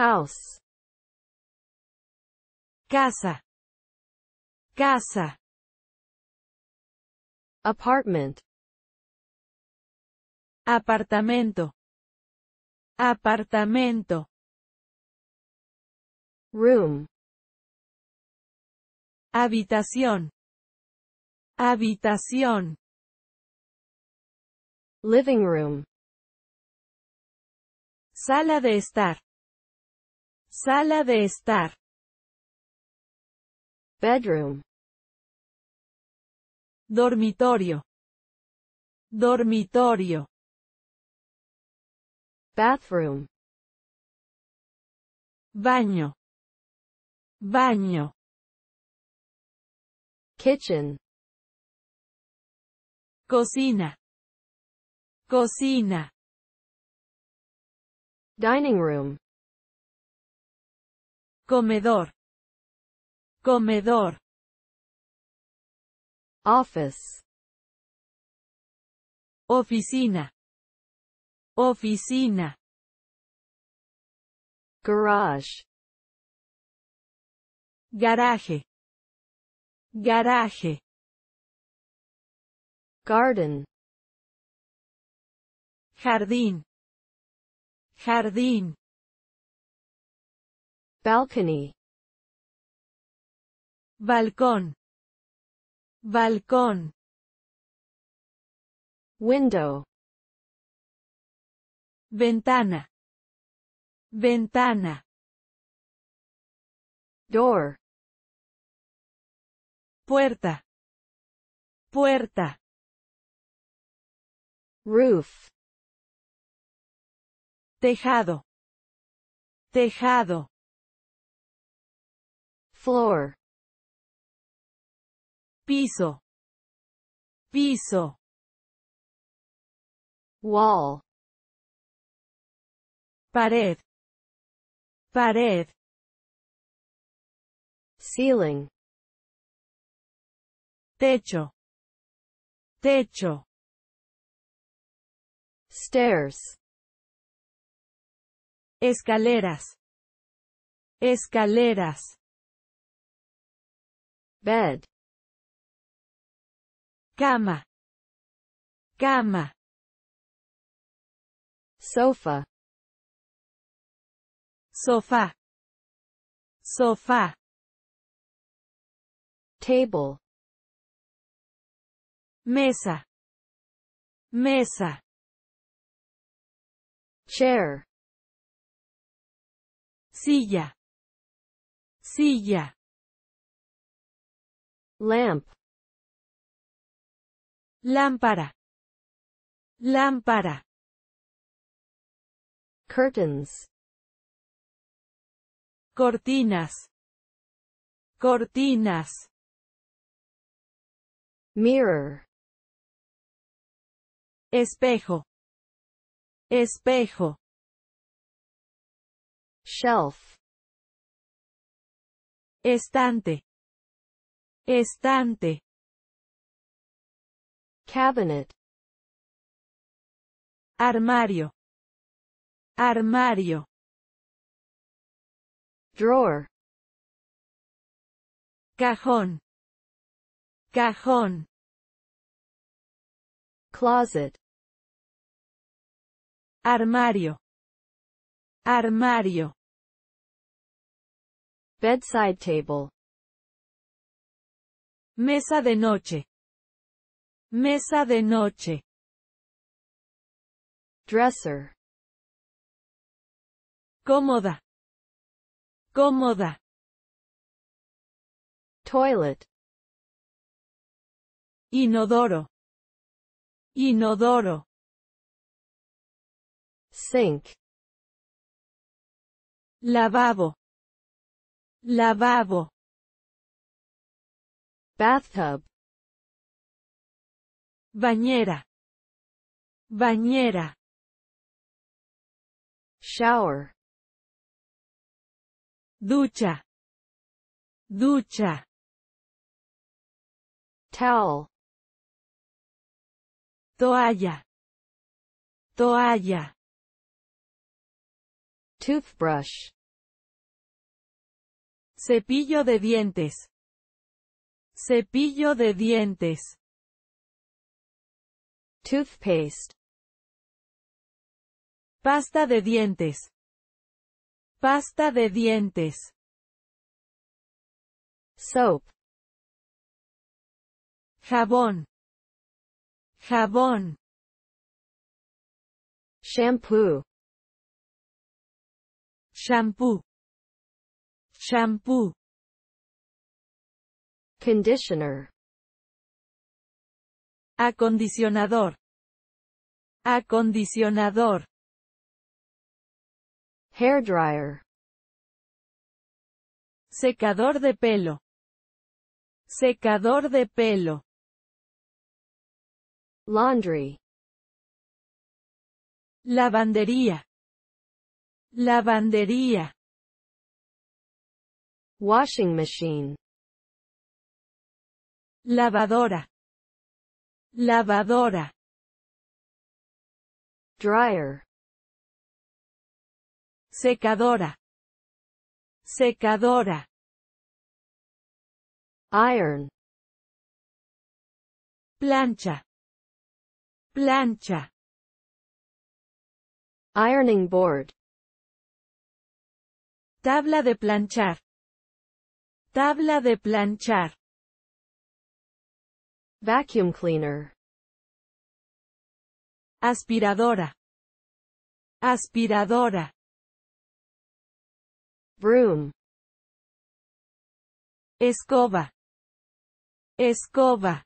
house casa casa apartment apartamento apartamento room habitación habitación living room sala de estar Sala de estar. Bedroom. Dormitorio. Dormitorio. Bathroom. Baño. Baño. Kitchen. Cocina. Cocina. Dining room comedor comedor office oficina oficina garage garaje garaje garden jardín jardín balcony balcón balcón window ventana ventana door puerta puerta roof tejado tejado floor piso piso wall pared pared ceiling techo techo stairs escaleras escaleras bed cama cama sofa sofá sofá table mesa mesa chair silla silla lamp lámpara lámpara curtains cortinas cortinas mirror espejo espejo shelf estante Estante. Cabinet. Armario. Armario. Drawer. Cajón. Cajón. Closet. Armario. Armario. Bedside table. Mesa de noche. Mesa de noche. Dresser. Cómoda. Cómoda. Toilet. Inodoro. Inodoro. Sink. Lavabo. Lavabo. Bathtub. Bañera. Bañera. Shower. Ducha. Ducha. Towel. Toalla. Toalla. Toothbrush. Cepillo de dientes. Cepillo de dientes. Toothpaste. Pasta de dientes. Pasta de dientes. Soap. Jabón. Jabón. Shampoo. Shampoo. Shampoo. Conditioner. Acondicionador. Acondicionador. Hair dryer. Secador de pelo. Secador de pelo. Laundry. Lavandería. Lavandería. Washing machine. Lavadora. Lavadora. Dryer. Secadora. Secadora. Iron. Plancha. Plancha. Ironing board. Tabla de planchar. Tabla de planchar. Vacuum cleaner. Aspiradora. Aspiradora. Broom. Escoba. Escoba.